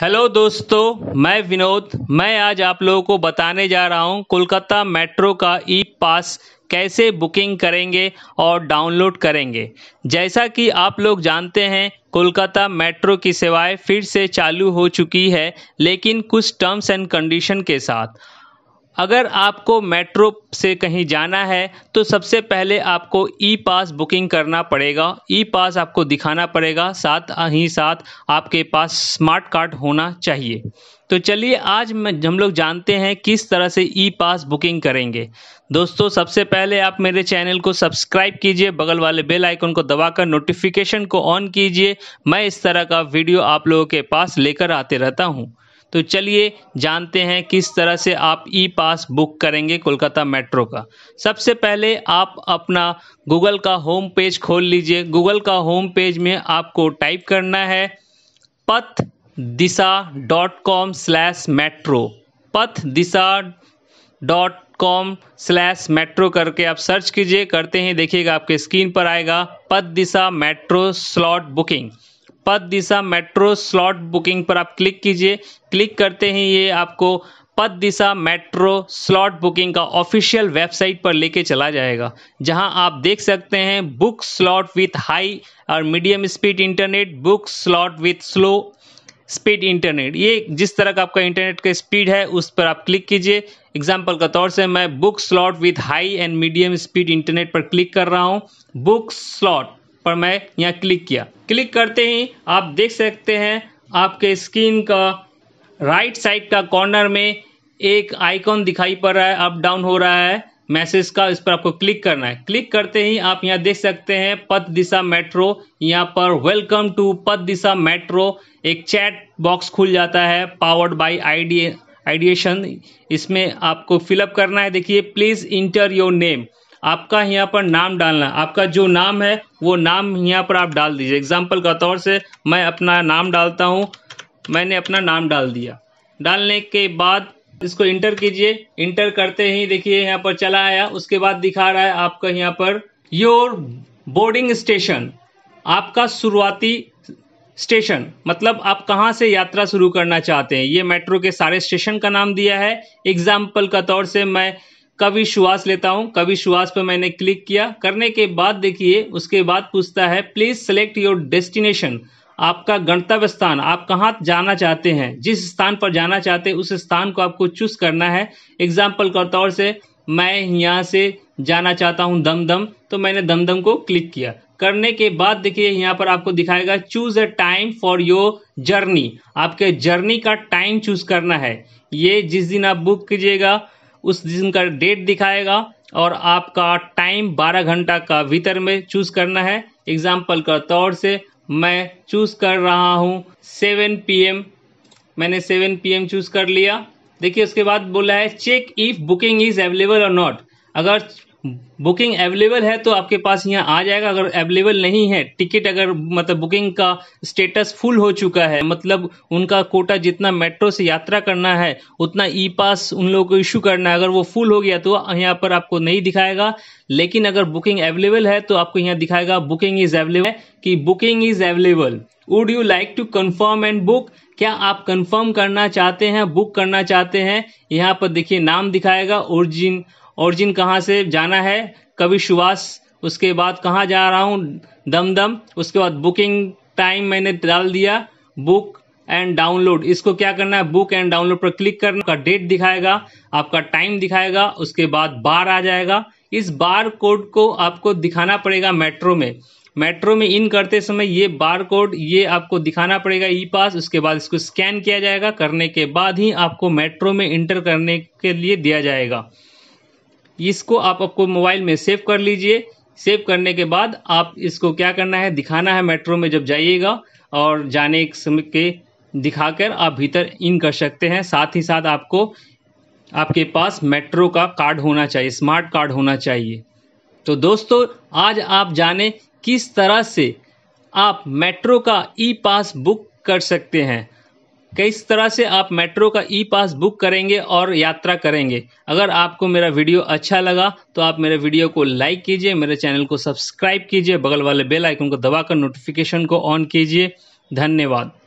hello दोस्तों मैं विनोद मैं आज आप लोगों को बताने जा रहा हूं कोलकाता मेट्रो का ई पास कैसे बुकिंग करेंगे और डाउनलोड करेंगे जैसा कि आप लोग जानते हैं कोलकाता मेट्रो की सेवाएं फिर से चालू हो चुकी है लेकिन कुछ टर्म्स एंड कंडीशन के साथ अगर आपको मेट्रो से कहीं जाना है तो सबसे पहले आपको ई पास बुकिंग करना पड़ेगा ई पास आपको दिखाना पड़ेगा साथ ही साथ आपके पास स्मार्ट कार्ड होना चाहिए तो चलिए आज हम लोग जानते हैं किस तरह से ई पास बुकिंग करेंगे दोस्तों सबसे पहले आप मेरे चैनल को सब्सक्राइब कीजिए बगल वाले बेल आइकन को दबाकर नोटिफिकेशन को ऑन कीजिए मैं इस तरह का वीडियो आप लोगों के पास लेकर आते रहता हूँ तो चलिए जानते हैं किस तरह से आप ई पास बुक करेंगे कोलकाता मेट्रो का सबसे पहले आप अपना गूगल का होम पेज खोल लीजिए गूगल का होम पेज में आपको टाइप करना है Path Disha dot com slash metro Path Disha dot com slash metro करके आप सर्च कीजिए करते ही देखिएगा आपके स्क्रीन पर आएगा पथ दिशा मेट्रो स्लॉट बुकिंग पद दिशा मेट्रो स्लॉट बुकिंग पर आप क्लिक कीजिए क्लिक करते ही ये आपको Path Disha metro slot booking का ऑफिशियल वेबसाइट पर लेके चला जाएगा जहां आप देख सकते हैं बुक स्लॉट विथ हाई और medium speed internet book slot with slow speed internet ये जिस तरह का आपका इंटरनेट का स्पीड है उस पर आप क्लिक कीजिए एग्जाम्पल का तौर से मैं book slot with high and medium speed internet पर क्लिक कर रहा हूँ बुक स्लॉट पर मैं यहाँ क्लिक किया क्लिक करते ही आप देख सकते हैं आपके स्क्रीन का राइट साइड का कॉर्नर में एक आइकॉन दिखाई पड़ रहा है अप डाउन हो रहा है मैसेज का इस पर आपको क्लिक करना है क्लिक करते ही आप यहाँ देख सकते हैं पथ दिशा मेट्रो यहाँ पर welcome to Path Disha metro एक चैट बॉक्स खुल जाता है पावर्ड बाई आईडी आइडिएशन इसमें आपको फिलअप करना है देखिए प्लीज़ इंटर योर नेम आपका यहाँ पर नाम डालना आपका जो नाम है वो नाम यहाँ पर आप डाल दीजिए एग्जाम्पल का तौर से मैं अपना नाम डालता हूँ मैंने अपना नाम डाल दिया डालने के बाद इसको इंटर कीजिए इंटर करते ही देखिए यहाँ पर चला आया उसके बाद दिखा रहा है आपका यहाँ पर योर बोर्डिंग स्टेशन आपका शुरुआती स्टेशन मतलब आप कहाँ से यात्रा शुरू करना चाहते हैं ये मेट्रो के सारे स्टेशन का नाम दिया है एग्जाम्पल का तौर से मैं का विश्वास लेता हूं का विश्वास पर मैंने क्लिक किया करने के बाद देखिए उसके बाद पूछता है प्लीज सेलेक्ट योर डेस्टिनेशन आपका गंतव्य स्थान आप कहाँ जाना चाहते हैं जिस स्थान पर जाना चाहते हैं उस स्थान को आपको चूज करना है एग्जाम्पल के तौर से मैं यहाँ से जाना चाहता हूँ दमदम तो मैंने दमदम को क्लिक किया करने के बाद देखिए यहाँ पर आपको दिखाएगा choose a time for your journey आपके जर्नी का टाइम चूज करना है ये जिस दिन आप बुक कीजिएगा उस दिन का डेट दिखाएगा और आपका टाइम 12 घंटा का भीतर में चूज करना है एग्जाम्पल का तौर से मैं चूज कर रहा हूँ सेवन पी मैंने सेवन पी चूज कर लिया देखिए उसके बाद बोला है check if booking is available और नॉट अगर बुकिंग अवेलेबल है तो आपके पास यहाँ आ जाएगा अगर अवेलेबल नहीं है टिकट अगर मतलब बुकिंग का स्टेटस फुल हो चुका है मतलब उनका कोटा जितना मेट्रो से यात्रा करना है उतना ई पास उन लोगों को इशू करना है अगर वो फुल हो गया तो यहाँ पर आपको नहीं दिखाएगा लेकिन अगर बुकिंग अवेलेबल है तो आपको यहाँ दिखाएगा बुकिंग इज अवेलेबल कि booking is available would you like to confirm and book क्या आप कन्फर्म करना चाहते हैं बुक करना चाहते हैं यहाँ पर देखिए नाम दिखाएगा ओरिजिन ओरिजिन कहाँ से जाना है कवि सुभाष उसके बाद कहाँ जा रहा हूँ दमदम उसके बाद बुकिंग टाइम मैंने डाल दिया बुक एंड डाउनलोड इसको क्या करना है बुक एंड डाउनलोड पर क्लिक करना का डेट दिखाएगा आपका टाइम दिखाएगा उसके बाद बार आ जाएगा इस बार कोड को आपको दिखाना पड़ेगा मेट्रो में मेट्रो में इन करते समय ये बार कोड ये आपको दिखाना पड़ेगा ई पास उसके बाद इसको स्कैन किया जाएगा करने के बाद ही आपको मेट्रो में इंटर करने के लिए दिया जाएगा इसको आप आपको मोबाइल में सेव कर लीजिए सेव करने के बाद आप इसको क्या करना है दिखाना है मेट्रो में जब जाइएगा और जाने के दिखाकर आप भीतर इन कर सकते हैं साथ ही साथ आपको आपके पास मेट्रो का कार्ड होना चाहिए स्मार्ट कार्ड होना चाहिए तो दोस्तों आज आप जाने किस तरह से आप मेट्रो का ई पास बुक कर सकते हैं किस तरह से आप मेट्रो का ई पास बुक करेंगे और यात्रा करेंगे अगर आपको मेरा वीडियो अच्छा लगा तो आप मेरे वीडियो को लाइक कीजिए मेरे चैनल को सब्सक्राइब कीजिए बगल वाले बेल आइकन को दबाकर नोटिफिकेशन को ऑन कीजिए धन्यवाद